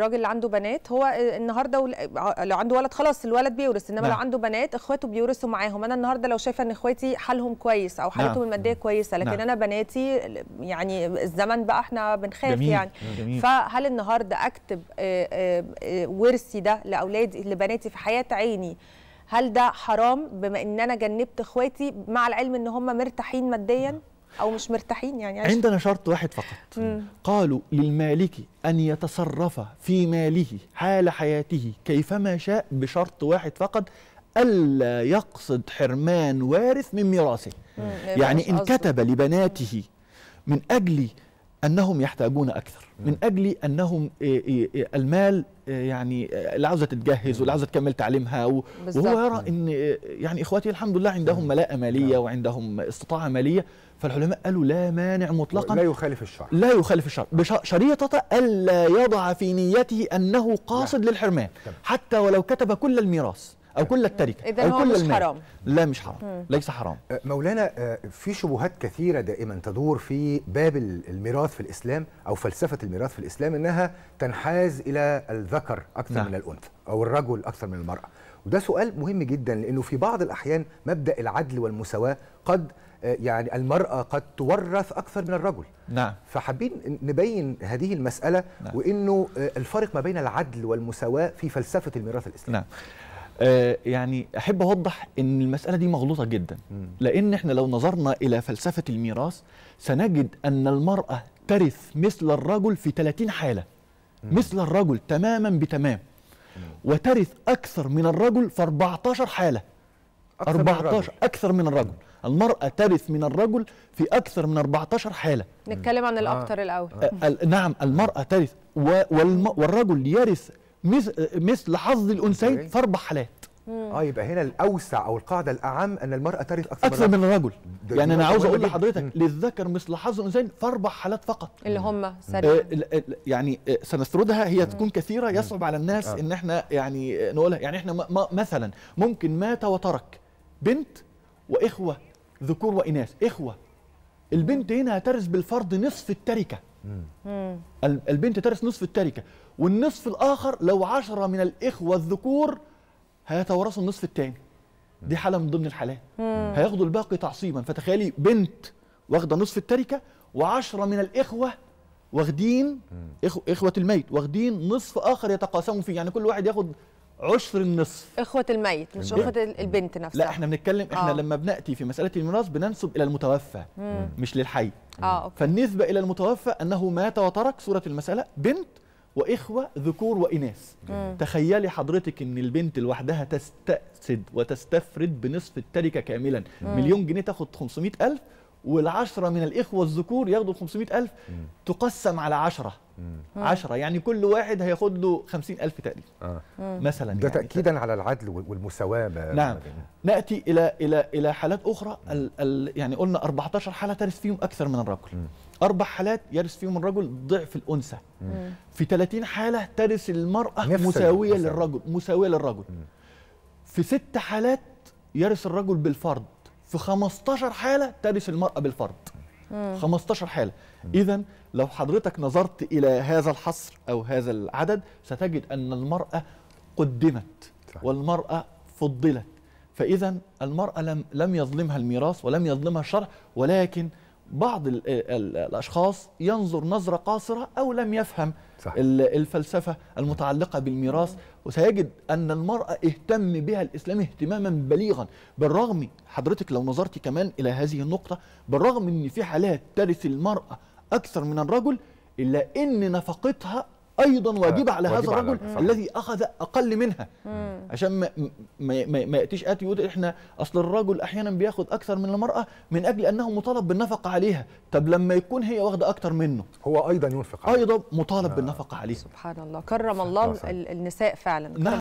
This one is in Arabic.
الراجل اللي عنده بنات هو النهارده لو عنده ولد خلاص الولد بيورث انما نعم. لو عنده بنات اخواته بيورثوا معاهم انا النهارده لو شايفه ان اخواتي حالهم كويس او حالتهم نعم. الماديه كويسه لكن نعم. انا بناتي يعني الزمن بقى احنا بنخاف جميل. يعني نعم، جميل. فهل النهارده اكتب آه، آه، ورثي ده لاولادي لبناتي في حياه عيني هل ده حرام بما ان انا جنبت اخواتي مع العلم ان هم مرتاحين ماديا؟ نعم. او مش مرتاحين يعني عشان. عندنا شرط واحد فقط مم. قالوا للمالك ان يتصرف في ماله حال حياته كيفما شاء بشرط واحد فقط الا يقصد حرمان وارث من ميراثه إيه، يعني ان كتب لبناته من اجل انهم يحتاجون اكثر نعم. من اجل انهم آه، آه، المال آه، يعني اللي عاوزه تتجهز نعم. واللي عاوزه تكمل تعليمها وهو يرى نعم. ان يعني اخواتي الحمد لله عندهم ملاءه ماليه وعندهم استطاعه ماليه فالعلماء قالوا لا مانع مطلقا لا يخالف الشرع لا يخالف الشرع بشريطه الا يضع في نيته انه قاصد للحرمان حتى ولو كتب كل الميراث او كل التركه او كل مش حرام. لا مش حرام مم. ليس حرام أه، مولانا أه، في شبهات كثيره دائما تدور في باب الميراث في الاسلام او فلسفه الميراث في الاسلام انها تنحاز الى الذكر اكثر نعم. من الانثى او الرجل اكثر من المراه وده سؤال مهم جدا لانه في بعض الاحيان مبدا العدل والمساواه قد أه، يعني المرأة قد تورث أكثر من الرجل نعم فحابين نبين هذه المسألة نعم. وإنه الفرق ما بين العدل والمساواة في فلسفة الميراث الإسلامي نعم آه، يعني احب اوضح ان المساله دي مغلوطه جدا لان احنا لو نظرنا الى فلسفه الميراث سنجد ان المراه ترث مثل الرجل في 30 حاله مثل الرجل تماما بتمام وترث اكثر من الرجل في 14 حاله أكثر 14 من اكثر من الرجل المرأة ترث من الرجل في أكثر من 14 حالة نتكلم عن الأكثر آه. الأول آه. نعم المرأة ترث والرجل يرث مثل حظ الانثيين اربع حالات اه يبقى هنا الاوسع او القاعده الاعم ان المراه ترث اكثر, أكثر من الرجل يعني انا عاوز اقول لحضرتك للذكر مثل حظ الانثيين اربع حالات فقط اللي هم سريع آه يعني آه، سنسردها هي تكون كثيره يصعب على الناس آه. ان احنا يعني آه، نقولها يعني احنا ما مثلا ممكن مات وترك بنت واخوه ذكور واناث اخوه البنت هنا هترث بالفرض نصف التركه البنت ترث نصف التركه والنصف الاخر لو عشرة من الاخوه الذكور هيتورثوا النصف الثاني دي حاله من ضمن الحالات هياخدوا الباقي تعصيبا فتخيلي بنت واخده نصف التركه وعشرة من الاخوه واخدين اخوه الميت واخدين نصف اخر يتقاسموا فيه يعني كل واحد ياخد عشر النصف اخوه الميت مش اخوه البنت نفسها لا احنا بنتكلم احنا آه. لما بناتي في مساله الميراث بننسب الى المتوفى مم. مش للحي آه، أوكي. فالنسبه الى المتوفى انه مات وترك صوره المساله بنت واخوه ذكور واناث تخيلي حضرتك ان البنت لوحدها تستأسد وتستفرد بنصف التركه كاملا مم. مليون جنيه تاخد 500000 والعشرة من الإخوة الذكور ياخدوا 500 ألف تقسم على عشرة عشرة يعني كل واحد هياخد له 50 ألف تقريبا آه. مثلا ده يعني تأكيدا على العدل والمساواة نعم نأتي إلى إلى إلى حالات أخرى الـ الـ يعني قلنا 14 حالة ترث فيهم أكثر من الرجل مم. أربع حالات يرث فيهم الرجل ضعف الأنثى في 30 حالة ترث المرأة مساوية للرجل مساوية للرجل مم. في ست حالات يرث الرجل بالفرض في 15 حاله ترث المراه بالفرد 15 حاله اذا لو حضرتك نظرت الى هذا الحصر او هذا العدد ستجد ان المراه قدمت والمراه فضلت فاذا المراه لم لم يظلمها الميراث ولم يظلمها الشرع ولكن بعض الـ الـ الاشخاص ينظر نظره قاصره او لم يفهم صح. الفلسفه المتعلقه بالميراث وسيجد ان المراه اهتم بها الاسلام اهتماما بليغا بالرغم حضرتك لو نظرتي كمان الى هذه النقطه بالرغم ان في حالات ترث المراه اكثر من الرجل الا ان نفقتها ايضا آه، واجبه على هذا الرجل الذي اخذ اقل منها عشان ما ما, ما, ياتيش اتي يقول احنا اصل الرجل احيانا بياخد اكثر من المراه من اجل انه مطالب بالنفقه عليها طب لما يكون هي واخده اكثر منه هو ايضا ينفق ايضا مطالب آه. بالنفقه عليها سبحان الله كرم الله النساء فعلا نعم.